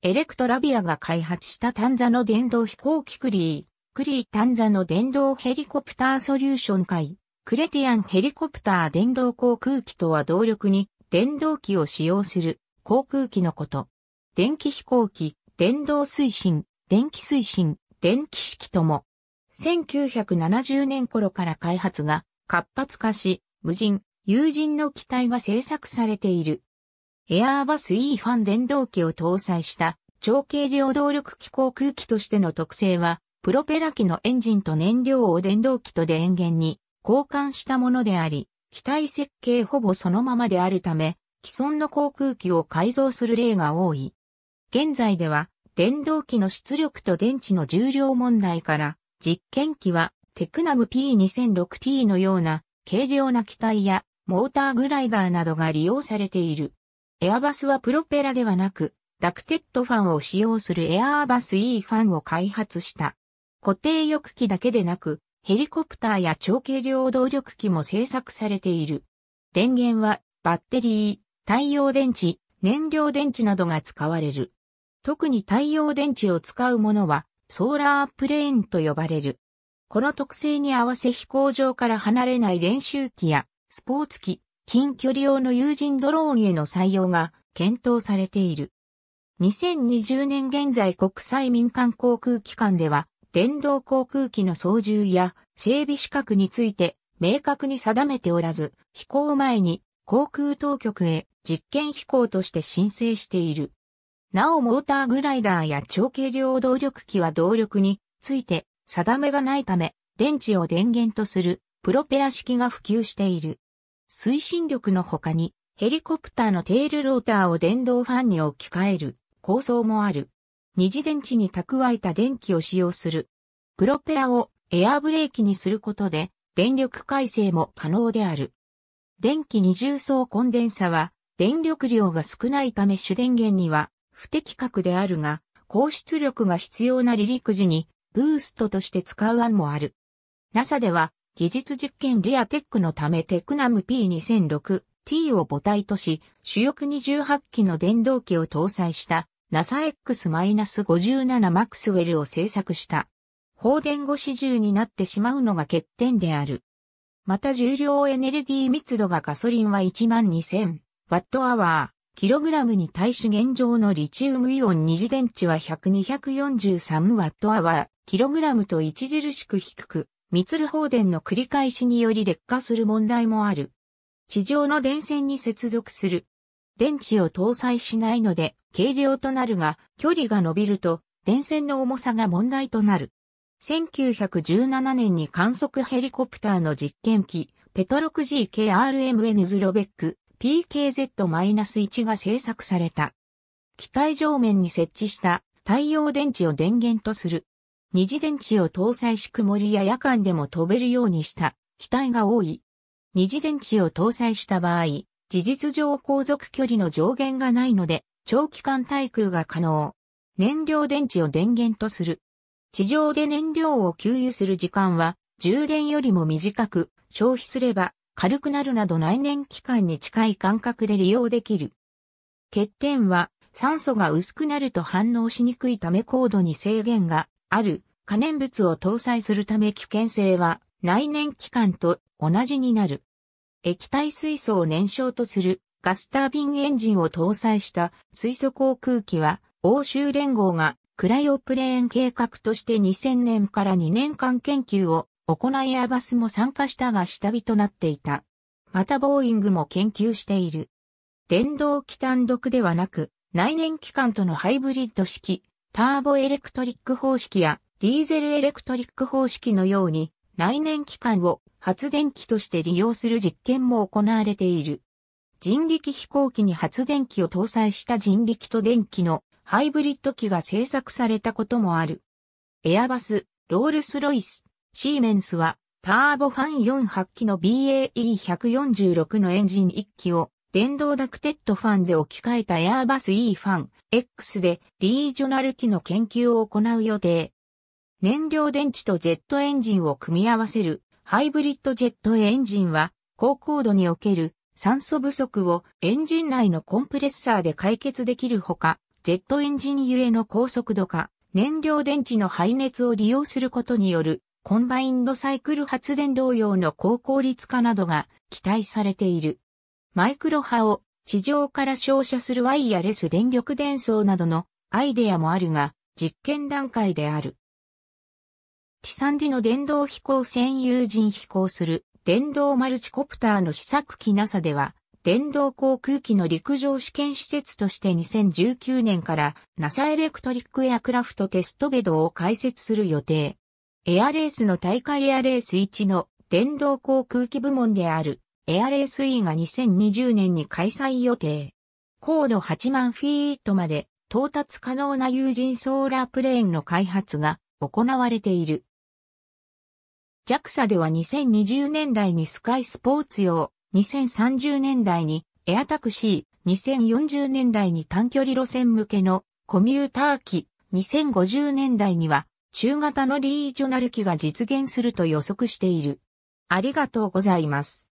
エレクトラビアが開発したタンザの電動飛行機クリー、クリータンザの電動ヘリコプターソリューション会、クレティアンヘリコプター電動航空機とは動力に電動機を使用する航空機のこと。電気飛行機、電動推進、電気推進、電気式とも。1970年頃から開発が活発化し、無人、有人の機体が製作されている。エアーバス E ファン電動機を搭載した超軽量動力機航空機としての特性は、プロペラ機のエンジンと燃料を電動機と電源に交換したものであり、機体設計ほぼそのままであるため、既存の航空機を改造する例が多い。現在では、電動機の出力と電池の重量問題から、実験機はテクナム P2006T のような軽量な機体やモーターグライダーなどが利用されている。エアバスはプロペラではなく、ダクテッドファンを使用するエアーバス E ファンを開発した。固定翼機だけでなく、ヘリコプターや長軽量動力機も製作されている。電源は、バッテリー、太陽電池、燃料電池などが使われる。特に太陽電池を使うものは、ソーラープレーンと呼ばれる。この特性に合わせ飛行場から離れない練習機や、スポーツ機、近距離用の有人ドローンへの採用が検討されている。2020年現在国際民間航空機関では、電動航空機の操縦や整備資格について明確に定めておらず、飛行前に航空当局へ実験飛行として申請している。なおモーターグライダーや長距離労動力機は動力について定めがないため、電池を電源とするプロペラ式が普及している。推進力の他に、ヘリコプターのテールローターを電動ファンに置き換える構想もある。二次電池に蓄えた電気を使用する。プロペラをエアーブレーキにすることで電力改正も可能である。電気二重層コンデンサは電力量が少ないため主電源には不適格であるが、高出力が必要な離陸時にブーストとして使う案もある。NASA では技術実験リアテックのためテクナム P2006 T を母体とし、主翼28機の電動機を搭載した NASA X-57 マクスウェルを製作した。放電後始終になってしまうのが欠点である。また重量エネルギー密度がガソリンは12000ワットアワー、キログラムに対し現状のリチウムイオン二次電池は100、243ワットアワー、キログラムと著しく低く、ミツル放電の繰り返しにより劣化する問題もある。地上の電線に接続する。電池を搭載しないので軽量となるが、距離が伸びると電線の重さが問題となる。1917年に観測ヘリコプターの実験機、ペトロク GKRMN ズロベック PKZ-1 が製作された。機体上面に設置した太陽電池を電源とする。二次電池を搭載し曇りや夜間でも飛べるようにした機体が多い。二次電池を搭載した場合、事実上航続距離の上限がないので、長期間対空が可能。燃料電池を電源とする。地上で燃料を給油する時間は、充電よりも短く、消費すれば軽くなるなど内燃機関に近い感覚で利用できる。欠点は、酸素が薄くなると反応しにくいため高度に制限がある可燃物を搭載するため危険性は内燃機関と同じになる。液体水素を燃焼とするガスタービンエンジンを搭載した水素航空機は欧州連合がクライオプレーン計画として2000年から2年間研究を行いアバスも参加したが下火となっていた。またボーイングも研究している。電動機単独ではなく内燃機関とのハイブリッド式ターボエレクトリック方式やディーゼルエレクトリック方式のように内燃機関を発電機として利用する実験も行われている。人力飛行機に発電機を搭載した人力と電気のハイブリッド機が製作されたこともある。エアバス、ロールスロイス、シーメンスはターボファン4 8機の BAE146 のエンジン1機を電動ダクテッドファンで置き換えたエアーバス E ファン X でリージョナル機の研究を行う予定。燃料電池とジェットエンジンを組み合わせるハイブリッドジェットエンジンは高高度における酸素不足をエンジン内のコンプレッサーで解決できるほか、ジェットエンジンゆえの高速度化、燃料電池の排熱を利用することによるコンバインドサイクル発電同様の高効率化などが期待されている。マイクロ波を地上から照射するワイヤレス電力伝送などのアイデアもあるが、実験段階である。ティサンディの電動飛行専有人飛行する電動マルチコプターの試作機 NASA では、電動航空機の陸上試験施設として2019年から NASA エレクトリックエアクラフトテストベドを開設する予定。エアレースの大会エアレース1の電動航空機部門であるエアレース E が2020年に開催予定。高度8万フィートまで到達可能な有人ソーラープレーンの開発が行われている。JAXA では2020年代にスカイスポーツ用、2030年代にエアタクシー、2040年代に短距離路線向けのコミューター機、2050年代には中型のリージョナル機が実現すると予測している。ありがとうございます。